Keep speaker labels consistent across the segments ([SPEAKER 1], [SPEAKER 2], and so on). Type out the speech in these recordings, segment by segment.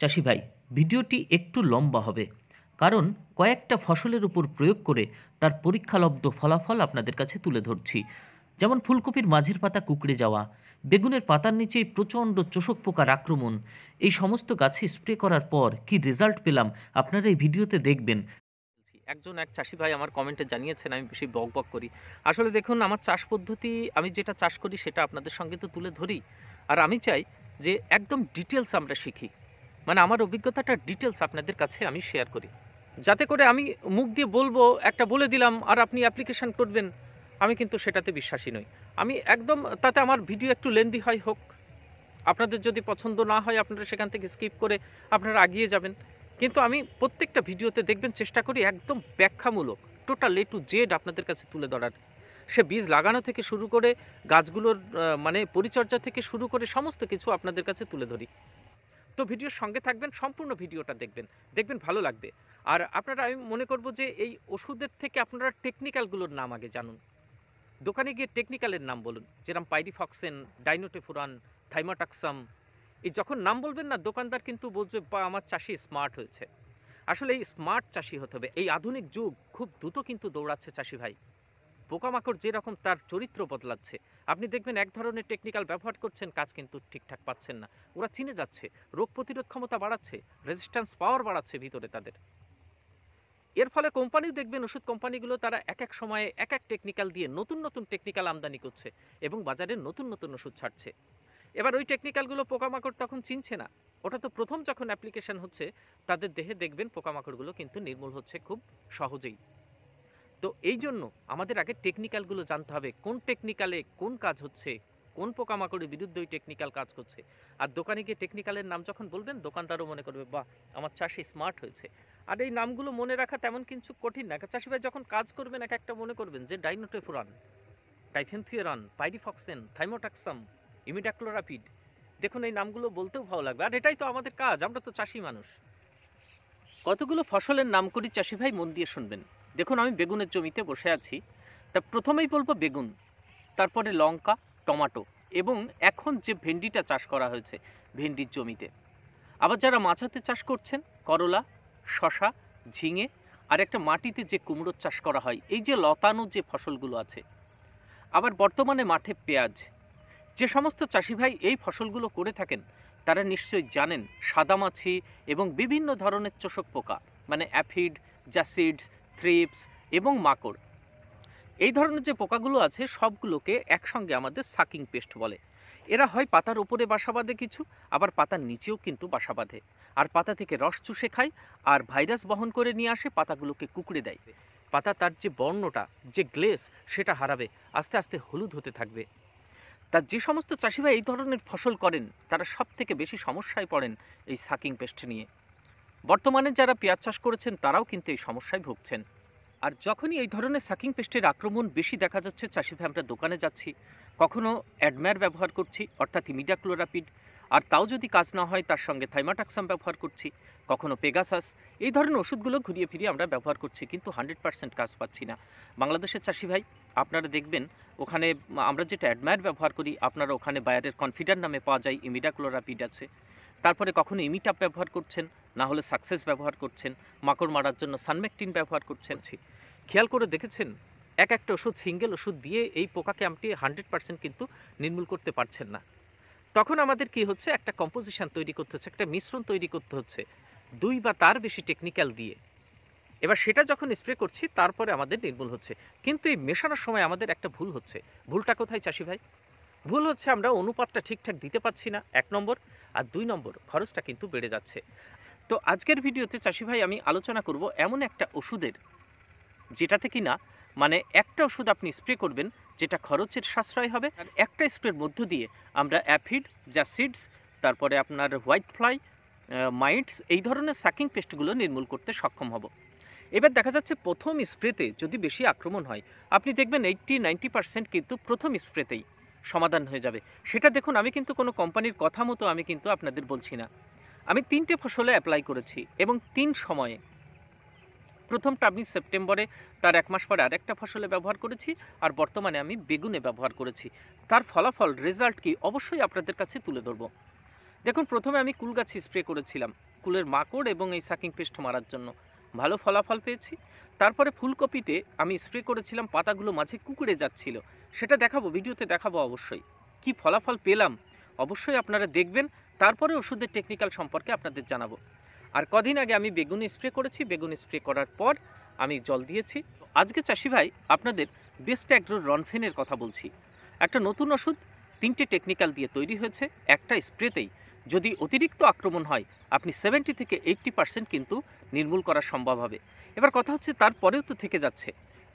[SPEAKER 1] চাষি ভাই ভিডিওটি একটু লম্বা হবে কারণ কয়েকটা ফসলের উপর প্রয়োগ করে তার পরীক্ষালব্ধ ফলাফল আপনাদের কাছে তুলে ধরছি যেমন ফুলকপির মাঝের পাতা কুকড়ে যাওয়া বেগুনের পাতার নিচে প্রচণ্ড চোষক পোকার আক্রমণ এই সমস্ত গাছে স্প্রে করার পর কি রেজাল্ট পেলাম আপনারা এই ভিডিওতে দেখবেন একজন এক চাষি ভাই আমার কমেন্টে জানিয়েছেন আমি বেশি বক বক করি আসলে দেখুন আমার চাষ পদ্ধতি আমি যেটা চাষ করি সেটা আপনাদের সঙ্গে তো তুলে ধরি আর আমি চাই যে একদম ডিটেলস আমরা শিখি মানে আমার অভিজ্ঞতাটা ডিটেলস আপনাদের কাছে আমি শেয়ার করি যাতে করে আমি মুখ দিয়ে বলবো একটা বলে দিলাম আর আপনি অ্যাপ্লিকেশান করবেন আমি কিন্তু সেটাতে বিশ্বাসী নই আমি একদম তাতে আমার ভিডিও একটু লেন্দি হয় হোক আপনাদের যদি পছন্দ না হয় আপনারা সেখান থেকে স্কিপ করে আপনারা আগিয়ে যাবেন কিন্তু আমি প্রত্যেকটা ভিডিওতে দেখবেন চেষ্টা করি একদম ব্যাখ্যামূলক টোটাল এ টু জেড আপনাদের কাছে তুলে ধরার সে বীজ লাগানো থেকে শুরু করে গাছগুলোর মানে পরিচর্যা থেকে শুরু করে সমস্ত কিছু আপনাদের কাছে তুলে ধরি তো ভিডিওর সঙ্গে থাকবেন সম্পূর্ণ ভিডিওটা দেখবেন দেখবেন ভালো লাগবে আর আপনারা আমি মনে করব যে এই ওষুধের থেকে আপনারা টেকনিক্যালগুলোর নাম আগে জানুন দোকানে গিয়ে টেকনিক্যালের নাম বলুন যেরকম পাইরিফক্সেন ডাইনোটেফুরান থাইমাটাক্সাম এই যখন নাম বলবেন না দোকানদার কিন্তু বলবে বা আমার চাষি স্মার্ট হয়েছে আসলে এই স্মার্ট চাষি হতে হবে এই আধুনিক যুগ খুব দ্রুত কিন্তু দৌড়াচ্ছে চাষি ভাই পোকামাকড় যেরকম তার চরিত্র বদলাচ্ছে আপনি দেখবেন এক ধরনের টেকনিক্যাল ব্যবহার করছেন কাজ কিন্তু ঠিকঠাক পাচ্ছেন না ওরা চিনে যাচ্ছে রোগ প্রতিরোধ ক্ষমতা বাড়াচ্ছে রেজিস্ট্যান্স পাওয়ার বাড়াচ্ছে ভিতরে তাদের এর ফলে কোম্পানি দেখবেন ওষুধ কোম্পানিগুলো তারা এক এক সময়ে এক এক টেকনিক্যাল দিয়ে নতুন নতুন টেকনিক্যাল আমদানি করছে এবং বাজারে নতুন নতুন ওষুধ ছাড়ছে এবার ওই টেকনিক্যালগুলো পোকামাকড় তখন চিনছে না ওটা তো প্রথম যখন অ্যাপ্লিকেশন হচ্ছে তাদের দেহে দেখবেন পোকামাকড়গুলো কিন্তু নির্মূল হচ্ছে খুব সহজেই তো এই জন্য আমাদের আগে টেকনিক্যালগুলো জানতে হবে কোন টেকনিক্যালে কোন কাজ হচ্ছে কোন পোকামাকড়ের বিরুদ্ধে ওই টেকনিক্যাল কাজ করছে আর দোকানে গিয়ে টেকনিক্যালের নাম যখন বলবেন দোকানদারও মনে করবে বা আমার চাষি স্মার্ট হয়েছে আর এই নামগুলো মনে রাখা তেমন কিছু কঠিন না চাষি ভাই যখন কাজ করবেন এক একটা মনে করবেন যে ডাইনোটেফুরান টাইফেনথিয়ারান পাইরিফক্সেন থাইমোটাক্সাম ইমিডাক্লোরাপিড দেখুন এই নামগুলো বলতেও ভালো লাগবে আর এটাই তো আমাদের কাজ আমরা তো চাষি মানুষ কতগুলো ফসলের নাম করি চাষি ভাই মন দিয়ে শুনবেন দেখুন আমি বেগুনের জমিতে বসে আছি তা প্রথমেই বলবো বেগুন তারপরে লঙ্কা টমাটো এবং এখন যে ভেন্ডিটা চাষ করা হয়েছে ভেন্ডির জমিতে আবার যারা মাছাতে চাষ করছেন করলা শশা ঝিঙে আর একটা মাটিতে যে কুমড়োর চাষ করা হয় এই যে লতানো যে ফসলগুলো আছে আবার বর্তমানে মাঠে পেঁয়াজ যে সমস্ত চাষি ভাই এই ফসলগুলো করে থাকেন তারা নিশ্চয়ই জানেন সাদামাছি এবং বিভিন্ন ধরনের চোষক পোকা মানে অ্যাফিড জ্যাসিডস থ্রিপস এবং মাকড় এই ধরনের যে পোকাগুলো আছে সবগুলোকে একসঙ্গে আমাদের সাকিং পেস্ট বলে এরা হয় পাতার উপরে বাসা বাঁধে কিছু আবার পাতার নিচেও কিন্তু বাসা বাঁধে আর পাতা থেকে রস চুষে খায় আর ভাইরাস বহন করে নিয়ে আসে পাতাগুলোকে কুকড়ে দেয় পাতা তার যে বর্ণটা যে গ্লেস সেটা হারাবে আস্তে আস্তে হলুদ হতে থাকবে তার যে সমস্ত চাষিরা এই ধরনের ফসল করেন তারা সব থেকে বেশি সমস্যায় পড়েন এই সাকিং পেস্ট নিয়ে বর্তমানে যারা পেঁয়াজ চাষ করেছেন তারাও কিন্তু এই সমস্যায় ভুগছেন আর যখনই এই ধরনের সাকিং পেস্টের আক্রমণ বেশি দেখা যাচ্ছে চাষি ভাই আমরা দোকানে যাচ্ছি কখনও অ্যাডম্যার ব্যবহার করছি অর্থাৎ ইমিডাক্লোরাপিড আর তাও যদি কাজ না হয় তার সঙ্গে থাইমাটাক্সাম ব্যবহার করছি কখনো পেগাসাস এই ধরনের ওষুধগুলো ঘুরিয়ে ফিরিয়ে আমরা ব্যবহার করছি কিন্তু হান্ড্রেড পার্সেন্ট কাজ পাচ্ছি না বাংলাদেশের চাষি ভাই আপনারা দেখবেন ওখানে আমরা যেটা অ্যাডমায়ার ব্যবহার করি আপনারা ওখানে বায়ারের কনফিডার নামে পাওয়া যায় ইমিডাক্লোরাপিড আছে তারপরে কখনো ইমিটাপ ব্যবহার করছেন না হলে সাকসেস ব্যবহার করছেন মাকড় মারার জন্য সানমেকটিন ব্যবহার করছেন খেয়াল করে দেখেছেন এক একটা ওষুধ সিঙ্গেল ওষুধ দিয়ে এই পোকাকে আপনি হান্ড্রেড পার্সেন্ট কিন্তু নির্মূল করতে পারছেন না তখন আমাদের কি হচ্ছে একটা কম্পোজিশন তৈরি করতে হচ্ছে একটা মিশ্রণ তৈরি করতে হচ্ছে দুই বা তার বেশি টেকনিক্যাল দিয়ে এবার সেটা যখন স্প্রে করছি তারপরে আমাদের নির্মূল হচ্ছে কিন্তু এই মেশানোর সময় আমাদের একটা ভুল হচ্ছে ভুলটা কোথায় চাষি ভাই ভুল হচ্ছে আমরা অনুপাতটা ঠিকঠাক দিতে পারছি না এক নম্বর আর দুই নম্বর খরচটা কিন্তু বেড়ে যাচ্ছে তো আজকের ভিডিওতে চাষি ভাই আমি আলোচনা করব এমন একটা ওষুধের যেটাতে কি না মানে একটা ওষুধ আপনি স্প্রে করবেন যেটা খরচের সাশ্রয় হবে আর একটা স্প্রের মধ্য দিয়ে আমরা অ্যাফিড যা সিডস তারপরে আপনার হোয়াইট ফ্লাই মাইটস এই ধরনের সাকিং পেস্টগুলো নির্মূল করতে সক্ষম হব এবার দেখা যাচ্ছে প্রথম স্প্রেতে যদি বেশি আক্রমণ হয় আপনি দেখবেন এইটটি নাইনটি পার্সেন্ট কিন্তু প্রথম স্প্রেতেই সমাধান হয়ে যাবে সেটা দেখুন আমি কিন্তু কোনো কোম্পানির কথা মতো আমি কিন্তু আপনাদের বলছি না আমি তিনটে ফসলে অ্যাপ্লাই করেছি এবং তিন সময়ে প্রথমটা আমি সেপ্টেম্বরে তার এক মাস পরে আরেকটা ফসলে ব্যবহার করেছি আর বর্তমানে আমি বেগুনে ব্যবহার করেছি তার ফলাফল রেজাল্ট কি অবশ্যই আপনাদের কাছে তুলে ধরব দেখুন প্রথমে আমি কুল স্প্রে করেছিলাম কুলের মাকড় এবং এই সাকিং পেস্ট মারার জন্য ভালো ফলাফল পেয়েছি তারপরে ফুলকপিতে আমি স্প্রে করেছিলাম পাতাগুলো মাঝে কুকুরে যাচ্ছিলো সেটা দেখাবো ভিডিওতে দেখাবো অবশ্যই কি ফলাফল পেলাম অবশ্যই আপনারা দেখবেন তারপরে ওষুধের টেকনিক্যাল সম্পর্কে আপনাদের জানাবো আর কদিন আগে আমি বেগুন স্প্রে করেছি বেগুন স্প্রে করার পর আমি জল দিয়েছি আজকে চাষি ভাই আপনাদের বেস্ট অ্যাগ্রোর রনফেনের কথা বলছি একটা নতুন ওষুধ তিনটে টেকনিক্যাল দিয়ে তৈরি হয়েছে একটা স্প্রেতেই যদি অতিরিক্ত আক্রমণ হয় আপনি সেভেন্টি থেকে এইটটি পার্সেন্ট কিন্তু নির্মূল করা সম্ভব হবে এবার কথা হচ্ছে তারপরেও তো থেকে যাচ্ছে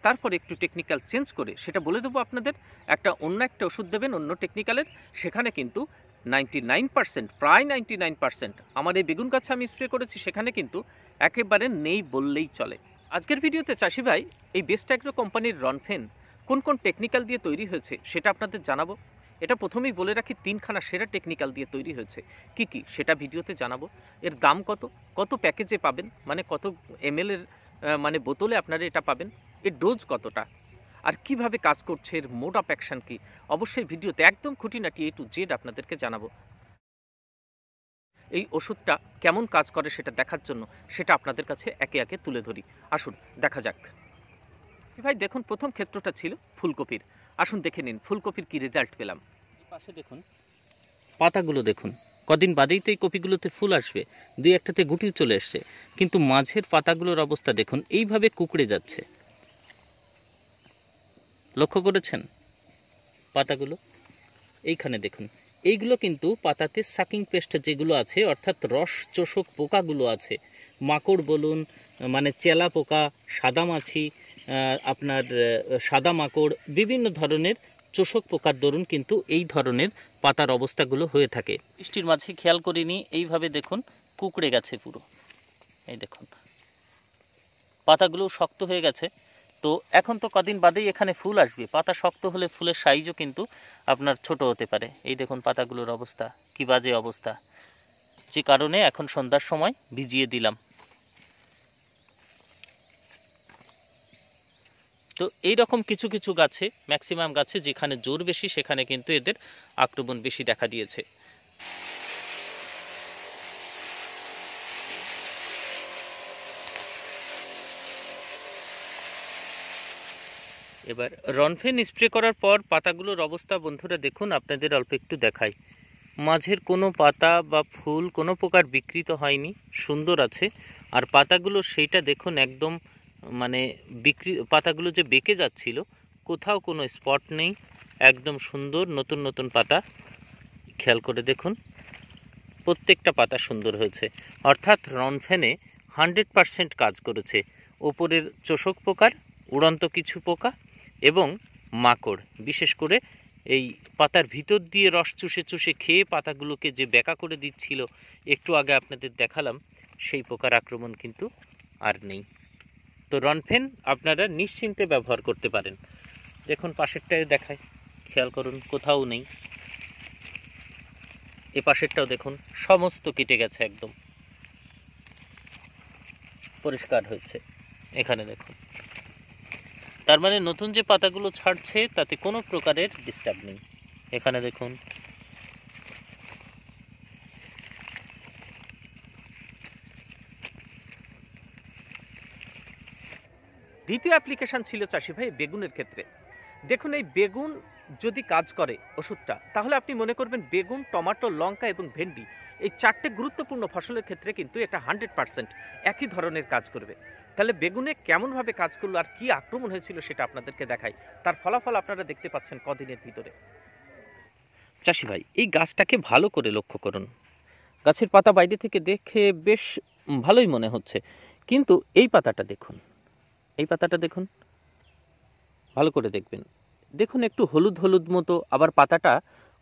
[SPEAKER 1] তারপরে একটু টেকনিক্যাল চেঞ্জ করে সেটা বলে দেবো আপনাদের একটা অন্য একটা ওষুধ দেবেন অন্য টেকনিক্যালের সেখানে কিন্তু নাইনটি নাইন পার্সেন্ট প্রায় নাইনটি নাইন পার্সেন্ট আমার এই বেগুন গাছে আমি স্প্রে করেছি সেখানে কিন্তু একেবারে নেই বললেই চলে আজকের ভিডিওতে চাষি ভাই এই বেস্ট অ্যাগ্রো কোম্পানির রনফেন কোন কোন টেকনিক্যাল দিয়ে তৈরি হয়েছে সেটা আপনাদের জানাবো এটা প্রথমেই বলে রাখি তিনখানা সেরা টেকনিক্যাল দিয়ে তৈরি হয়েছে কি কি সেটা ভিডিওতে জানাবো এর দাম কত কত প্যাকেজে পাবেন মানে কত এমএলের মানে বোতলে আপনারা এটা পাবেন এর ডোজ কতটা আর কিভাবে কাজ করছে এর মোড অফ অ্যাকশান কী অবশ্যই ভিডিওতে একদম খুঁটিনাটি এ টু জেড আপনাদেরকে জানাবো এই ওষুধটা কেমন কাজ করে সেটা দেখার জন্য সেটা আপনাদের কাছে একে একে তুলে ধরি আসুন দেখা যাক ভাই দেখুন প্রথম ক্ষেত্রটা ছিল ফুলকপির আসুন দেখে নিন ফুলকপির কি রেজাল্ট পেলাম পাশে দেখুন পাতাগুলো দেখুন কদিন বাদেই তো এই কপিগুলোতে ফুল আসবে দুই একটাতে গুটিও চলে এসছে কিন্তু মাঝের পাতাগুলোর অবস্থা দেখুন এইভাবে কুকড়ে যাচ্ছে লক্ষ্য করেছেন পাতাগুলো এইখানে দেখুন এইগুলো কিন্তু পাতাতে সাকিং পেস্ট যেগুলো আছে অর্থাৎ রস চোষক পোকাগুলো আছে মাকড় বলুন মানে চেলা পোকা সাদামাছি আপনার সাদা মাকড় বিভিন্ন ধরনের চোষক পোকার দরুন কিন্তু এই ধরনের পাতার অবস্থাগুলো হয়ে থাকে বৃষ্টির মাঝে খেয়াল করিনি এইভাবে দেখুন কুকড়ে গেছে পুরো এই দেখুন পাতাগুলো শক্ত হয়ে গেছে তো এখন তো কদিন বাদেই এখানে ফুল আসবে পাতা শক্ত হলে ফুলের সাইজও কিন্তু আপনার ছোট হতে পারে এই দেখুন পাতাগুলোর অবস্থা কি বাজে অবস্থা যে কারণে এখন সন্ধ্যার সময় ভিজিয়ে দিলাম তো এই রকম কিছু কিছু গাছে ম্যাক্সিমাম গাছে যেখানে জোর বেশি সেখানে কিন্তু এদের আক্রমণ বেশি দেখা দিয়েছে এবার রনফেন স্প্রে করার পর পাতাগুলোর অবস্থা বন্ধুরা দেখুন আপনাদের অল্প একটু দেখাই মাঝের কোনো পাতা বা ফুল কোনো প্রকার বিকৃত হয়নি সুন্দর আছে আর পাতাগুলো সেইটা দেখুন একদম মানে বিক্রি পাতাগুলো যে বেঁকে যাচ্ছিল কোথাও কোনো স্পট নেই একদম সুন্দর নতুন নতুন পাতা খেয়াল করে দেখুন প্রত্যেকটা পাতা সুন্দর হয়েছে অর্থাৎ রনফেনে হান্ড্রেড পারসেন্ট কাজ করেছে ওপরের চোষক পোকার উড়ন্ত কিছু পোকা এবং মাকড় বিশেষ করে এই পাতার ভিতর দিয়ে রস চুষে চুষে খেয়ে পাতাগুলোকে যে বেকা করে দিচ্ছিল একটু আগে আপনাদের দেখালাম সেই পোকার আক্রমণ কিন্তু আর নেই তো রনফেন আপনারা নিশ্চিন্তে ব্যবহার করতে পারেন দেখুন পাশেরটায় দেখায় খেয়াল করুন কোথাও নেই এ পাশেরটাও দেখুন সমস্ত কেটে গেছে একদম পরিষ্কার হয়েছে এখানে দেখুন তার মানে নতুন যে পাতাগুলো ছাড়ছে তাতে কোনো প্রকারের ডিস্টার্ব নেই এখানে দেখুন দ্বিতীয় অ্যাপ্লিকেশান ছিল চাষি ভাই বেগুনের ক্ষেত্রে দেখুন এই বেগুন যদি কাজ করে ওষুধটা তাহলে আপনি মনে করবেন বেগুন টমাটো লঙ্কা এবং ভেন্ডি এই চারটে গুরুত্বপূর্ণ ফসলের ক্ষেত্রে কিন্তু এটা হান্ড্রেড পারসেন্ট একই ধরনের কাজ করবে তাহলে বেগুনে কেমনভাবে কাজ করলো আর কি আক্রমণ হয়েছিল সেটা আপনাদেরকে দেখাই তার ফলাফল আপনারা দেখতে পাচ্ছেন কদিনের ভিতরে চাষি ভাই এই গাছটাকে ভালো করে লক্ষ্য করুন গাছের পাতা বাইরে থেকে দেখে বেশ ভালোই মনে হচ্ছে কিন্তু এই পাতাটা দেখুন এই পাতাটা দেখুন ভালো করে দেখবেন দেখুন একটু হলুদ হলুদ মতো আবার পাতাটা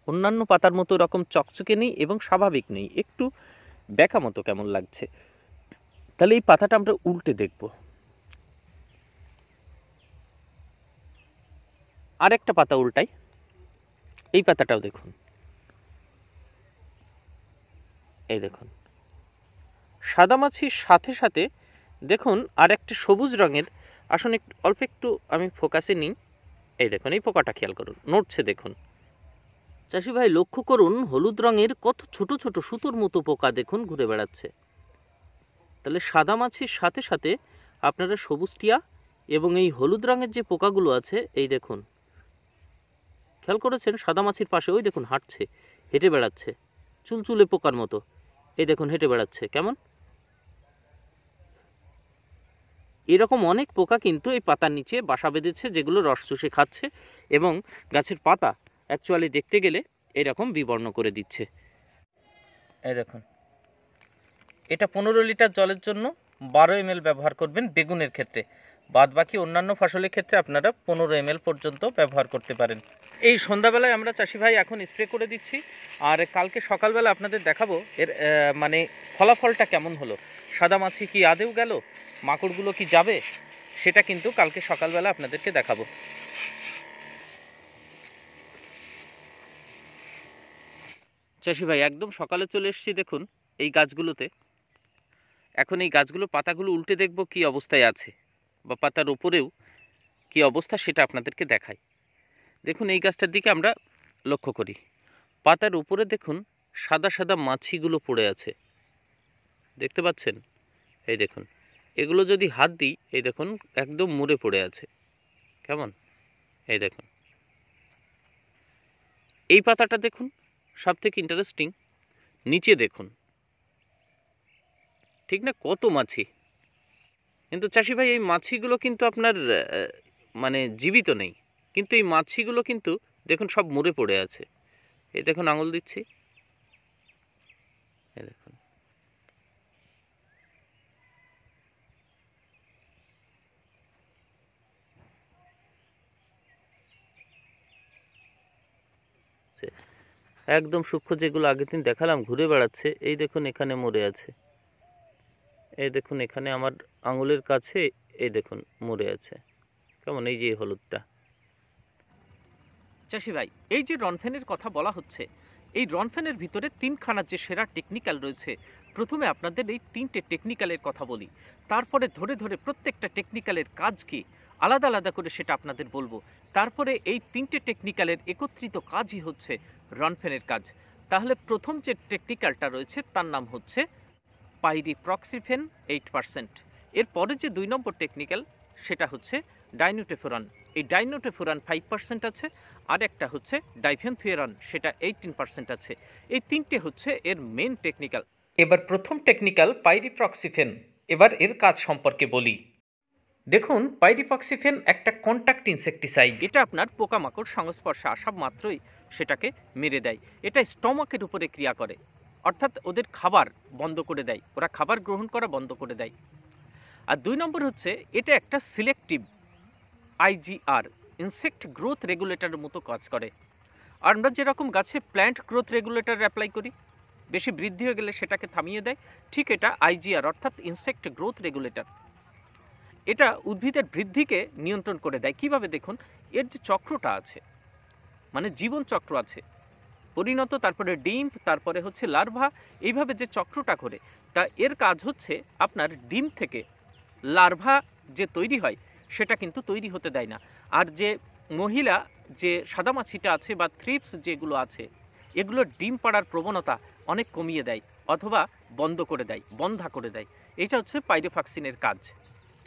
[SPEAKER 1] অন্যান্য পাতার মতো রকম চকচকে নেই এবং স্বাভাবিক নেই একটু ব্যাকা মতো কেমন লাগছে তাহলে এই পাতাটা আমরা উল্টে দেখব একটা পাতা উল্টাই এই পাতাটাও দেখুন এই দেখুন সাদা মাছির সাথে সাথে দেখুন আর একটা সবুজ রঙের আসলে অল্প একটু আমি ফোকাসে নিই এই দেখুন এই পোকাটা খেয়াল করুন নড়ছে দেখুন চাষি ভাই লক্ষ্য করুন হলুদ রঙের কত ছোট ছোট সুতোর মতো পোকা দেখুন ঘুরে বেড়াচ্ছে তাহলে সাদা মাছির সাথে সাথে আপনারা সবুজ টিয়া এবং এই হলুদ রঙের যে পোকাগুলো আছে এই দেখুন খেয়াল করেছেন সাদা মাছির পাশে ওই দেখুন হাঁটছে হেঁটে বেড়াচ্ছে চুলচুলে পোকার মতো এই দেখুন হেঁটে বেড়াচ্ছে কেমন এরকম অনেক পোকা কিন্তু এই পাতার নিচে বাসা বেঁধেছে যেগুলো রস চুষে খাচ্ছে এবং গাছের পাতা অ্যাকচুয়ালি দেখতে গেলে এরকম বিবর্ণ করে দিচ্ছে এই দেখুন এটা পনেরো লিটার জলের জন্য বারো এম ব্যবহার করবেন বেগুনের ক্ষেত্রে বাদ বাকি অন্যান্য ফসলের ক্ষেত্রে আপনারা পনেরো এম পর্যন্ত ব্যবহার করতে পারেন এই সন্ধ্যাবেলায় আমরা চাষি ভাই এখন স্প্রে করে দিচ্ছি আর কালকে সকালবেলা আপনাদের দেখাবো এর মানে ফলাফলটা কেমন হলো সাদা মাছি কি আদেও গেল মাকড়গুলো কি যাবে সেটা কিন্তু কালকে সকালবেলা আপনাদেরকে দেখাবো চাষি ভাই একদম সকালে চলে এসেছি দেখুন এই গাছগুলোতে এখন এই গাছগুলো পাতাগুলো উল্টে দেখব কি অবস্থায় আছে বা পাতার ওপরেও কি অবস্থা সেটা আপনাদেরকে দেখাই দেখুন এই গাছটার দিকে আমরা লক্ষ্য করি পাতার উপরে দেখুন সাদা সাদা মাছিগুলো পড়ে আছে দেখতে পাচ্ছেন এই দেখুন এগুলো যদি হাত দিই এই দেখুন একদম মুড়ে পড়ে আছে কেমন এই দেখুন এই পাতাটা দেখুন সবথেকে ইন্টারেস্টিং নিচে দেখুন ঠিক না কত মাছি কিন্তু চাষি ভাই এই মাছিগুলো কিন্তু আপনার মানে জীবিত নেই কিন্তু এই মাছিগুলো কিন্তু দেখুন সব মরে পড়ে আছে এই দেখুন আঙুল দিচ্ছি দেখুন একদম সূক্ষ্ম যেগুলো আগের দিন দেখালাম ঘুরে বেড়াচ্ছে এই দেখুন এখানে মরে আছে এই দেখুন এখানে আমার আঙুলের কাছে এই দেখুন মরে আছে কেমন এই যে হলুদটা চাষি ভাই এই যে রনফেনের কথা বলা হচ্ছে এই রনফেনের ভিতরে তিনখানার যে সেরা টেকনিক্যাল রয়েছে প্রথমে আপনাদের এই তিনটে টেকনিক্যালের কথা বলি তারপরে ধরে ধরে প্রত্যেকটা টেকনিক্যালের কাজ কি আলাদা আলাদা করে সেটা আপনাদের বলবো তারপরে এই তিনটে টেকনিক্যালের একত্রিত কাজই হচ্ছে রনফেনের কাজ তাহলে প্রথম যে টেকনিক্যালটা রয়েছে তার নাম হচ্ছে পাইরিপ্রক্সিফেন এইট পারসেন্ট এরপরে যে দুই নম্বর টেকনিক্যাল সেটা হচ্ছে ডাইনোটেফোরান এই ডাইনোটেফোরান ফাইভ পার্সেন্ট আছে আর একটা হচ্ছে ডাইফেনথুয়েরান সেটা এইটিন পার্সেন্ট আছে এই তিনটে হচ্ছে এর মেন টেকনিক্যাল এবার প্রথম টেকনিক্যাল পাইরিপ্রক্সিফেন এবার এর কাজ সম্পর্কে বলি দেখুন পাইরিপক্সিফেন একটা কন্ট্যাক্ট ইনসেকটিসাইড এটা আপনার পোকামাকড় সংস্পর্শে আসা মাত্রই সেটাকে মেরে দেয় এটা স্টমাকের উপরে ক্রিয়া করে অর্থাৎ ওদের খাবার বন্ধ করে দেয় ওরা খাবার গ্রহণ করা বন্ধ করে দেয় আর দুই নম্বর হচ্ছে এটা একটা সিলেক্টিভ আইজিআর ইনসেক্ট গ্রোথ রেগুলেটরের মতো কাজ করে আর আমরা যেরকম গাছে প্ল্যান্ট গ্রোথ রেগুলেটর অ্যাপ্লাই করি বেশি বৃদ্ধি হয়ে গেলে সেটাকে থামিয়ে দেয় ঠিক এটা আইজিআর অর্থাৎ ইনসেক্ট গ্রোথ রেগুলেটর এটা উদ্ভিদের বৃদ্ধিকে নিয়ন্ত্রণ করে দেয় কিভাবে দেখুন এর যে চক্রটা আছে মানে জীবন চক্র আছে পরিণত তারপরে ডিম তারপরে হচ্ছে লার্ভা এইভাবে যে চক্রটা করে তা এর কাজ হচ্ছে আপনার ডিম থেকে লার্ভা যে তৈরি হয় সেটা কিন্তু তৈরি হতে দেয় না আর যে মহিলা যে সাদামাছিটা আছে বা থ্রিপস যেগুলো আছে এগুলো ডিম পাড়ার প্রবণতা অনেক কমিয়ে দেয় অথবা বন্ধ করে দেয় বন্ধা করে দেয় এটা হচ্ছে পাইরোফাক্সিনের কাজ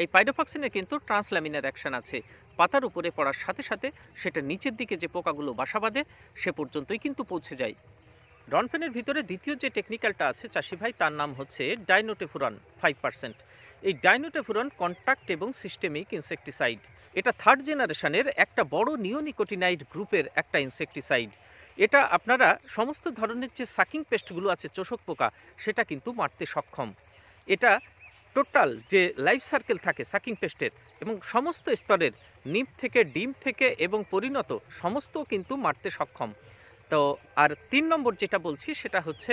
[SPEAKER 1] এই পাইরোফাক্সিনের কিন্তু ট্রান্সলামিনার অ্যাকশান আছে পাতার উপরে পড়ার সাথে সাথে সেটা নিচের দিকে যে পোকাগুলো বাসা বাঁধে সে পর্যন্তই কিন্তু পৌঁছে যায় ডনফেনের ভিতরে দ্বিতীয় যে টেকনিক্যালটা আছে চাষি ভাই তার নাম হচ্ছে ডাইনোটেফুরন ফাইভ পার্সেন্ট এই ডাইনোটেফুরন কন্ট্যাক্ট এবং সিস্টেমিক ইনসেকটিসাইড এটা থার্ড জেনারেশনের একটা বড় নিওনিকোটিনাইড গ্রুপের একটা ইনসেকটিসাইড এটা আপনারা সমস্ত ধরনের যে সাকিং পেস্টগুলো আছে চোষক পোকা সেটা কিন্তু মারতে সক্ষম এটা টোটাল যে লাইফ সার্কেল থাকে সাকিং পেস্টের এবং সমস্ত স্তরের নিপ থেকে ডিম থেকে এবং পরিণত সমস্ত কিন্তু মারতে সক্ষম তো আর তিন নম্বর যেটা বলছি সেটা হচ্ছে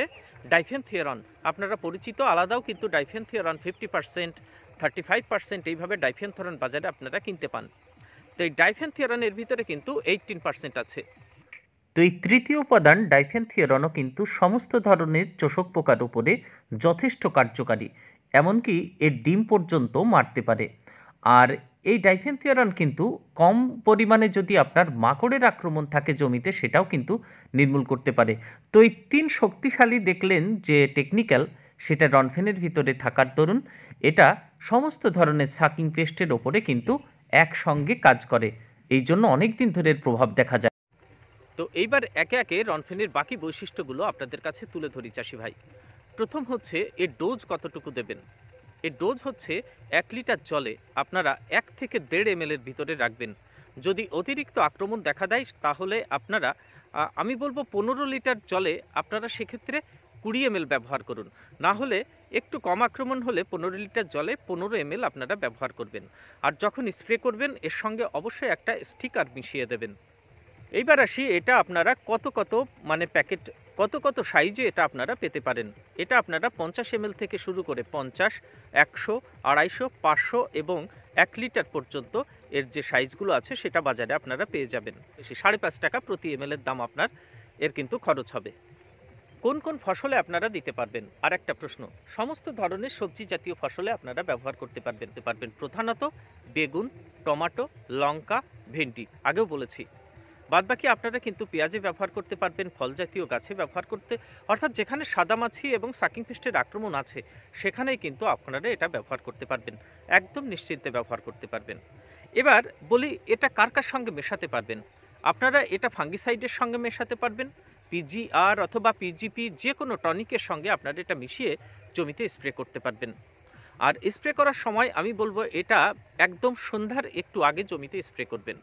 [SPEAKER 1] ডাইফেন থিয়রন আপনারা পরিচিত আলাদাও কিন্তু diafenthiuron fifty percent thirty five percent এইভাবে ডাইফেন বাজারে আপনারা কিনতে পান তো এই ডাইফেন থিয়রনের ভিতরে কিন্তু এইটিন পার্সেন্ট আছে তো এই তৃতীয় উপাদান ডাইফেন থিয়রনও কিন্তু সমস্ত ধরনের চোষক পোকার উপরে যথেষ্ট কার্যকারী এমনকি এর ডিম পর্যন্ত মারতে পারে আর এই ডাইফেনথিওরান কিন্তু কম পরিমাণে যদি আপনার মাকড়ের আক্রমণ থাকে জমিতে সেটাও কিন্তু নির্মূল করতে পারে তো এই তিন শক্তিশালী দেখলেন যে টেকনিক্যাল সেটা রনফেনের ভিতরে থাকার দরুন এটা সমস্ত ধরনের সাকিং পেস্টের ওপরে কিন্তু একসঙ্গে কাজ করে এই জন্য অনেক দিন ধরে এর প্রভাব দেখা যায় তো এইবার একে একে রনফেনের বাকি বৈশিষ্ট্যগুলো আপনাদের কাছে তুলে ধরি চাষি ভাই প্রথম হচ্ছে এর ডোজ কতটুকু দেবেন এর ডোজ হচ্ছে এক লিটার জলে আপনারা এক থেকে দেড় এম এর ভিতরে রাখবেন যদি অতিরিক্ত আক্রমণ দেখা দেয় তাহলে আপনারা আমি বলবো পনেরো লিটার জলে আপনারা সেক্ষেত্রে কুড়ি এম ব্যবহার করুন না হলে একটু কম আক্রমণ হলে পনেরো লিটার জলে পনেরো এম আপনারা ব্যবহার করবেন আর যখন স্প্রে করবেন এর সঙ্গে অবশ্যই একটা স্টিকার মিশিয়ে দেবেন এইবার আসি এটা আপনারা কত কত মানে প্যাকেট কত কত সাইজে এটা আপনারা পেতে পারেন এটা আপনারা পঞ্চাশ এম থেকে শুরু করে পঞ্চাশ একশো আড়াইশো পাঁচশো এবং এক লিটার পর্যন্ত এর যে সাইজগুলো আছে সেটা বাজারে আপনারা পেয়ে যাবেন সাড়ে পাঁচ টাকা প্রতি এম দাম আপনার এর কিন্তু খরচ হবে কোন কোন ফসলে আপনারা দিতে পারবেন আর একটা প্রশ্ন সমস্ত ধরনের সবজি জাতীয় ফসলে আপনারা ব্যবহার করতে পারবেন পারবেন প্রধানত বেগুন টমাটো লঙ্কা ভেন্ডি আগেও বলেছি বাদবাকি আপনারা কিন্তু পেঁয়াজে ব্যবহার করতে পারবেন ফল জাতীয় গাছে ব্যবহার করতে অর্থাৎ যেখানে সাদামাছি এবং সাকিং ফিস্টের আক্রমণ আছে সেখানেই কিন্তু আপনারা এটা ব্যবহার করতে পারবেন একদম নিশ্চিন্তে ব্যবহার করতে পারবেন এবার বলি এটা কার কার সঙ্গে মেশাতে পারবেন আপনারা এটা ফাঙ্গিসাইডের সঙ্গে মেশাতে পারবেন পিজিআর অথবা পিজিপি যে কোনো টনিকের সঙ্গে আপনারা এটা মিশিয়ে জমিতে স্প্রে করতে পারবেন আর স্প্রে করার সময় আমি বলবো এটা একদম সন্ধ্যার একটু আগে জমিতে স্প্রে করবেন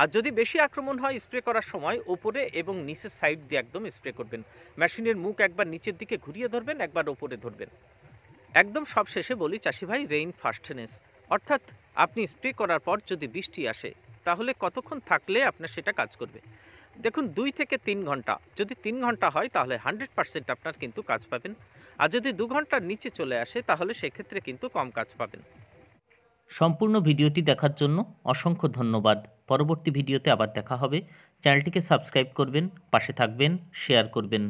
[SPEAKER 1] আর যদি বেশি আক্রমণ হয় স্প্রে করার সময় ওপরে এবং নিচের সাইড দিয়ে একদম স্প্রে করবেন মেশিনের মুখ একবার নিচের দিকে ঘুরিয়ে ধরবেন একবার ওপরে ধরবেন একদম সবশেষে বলি চাষি ভাই রেইন ফাস্টনেস অর্থাৎ আপনি স্প্রে করার পর যদি বৃষ্টি আসে তাহলে কতক্ষণ থাকলে আপনার সেটা কাজ করবে দেখুন দুই থেকে তিন ঘন্টা যদি তিন ঘন্টা হয় তাহলে হান্ড্রেড পার্সেন্ট আপনার কিন্তু কাজ পাবেন আর যদি দু ঘন্টার নিচে চলে আসে তাহলে সেক্ষেত্রে কিন্তু কম কাজ পাবেন সম্পূর্ণ ভিডিওটি দেখার জন্য অসংখ্য ধন্যবাদ পরবর্তী ভিডিওতে আবার দেখা হবে চ্যানেলটিকে সাবস্ক্রাইব করবেন পাশে থাকবেন শেয়ার করবেন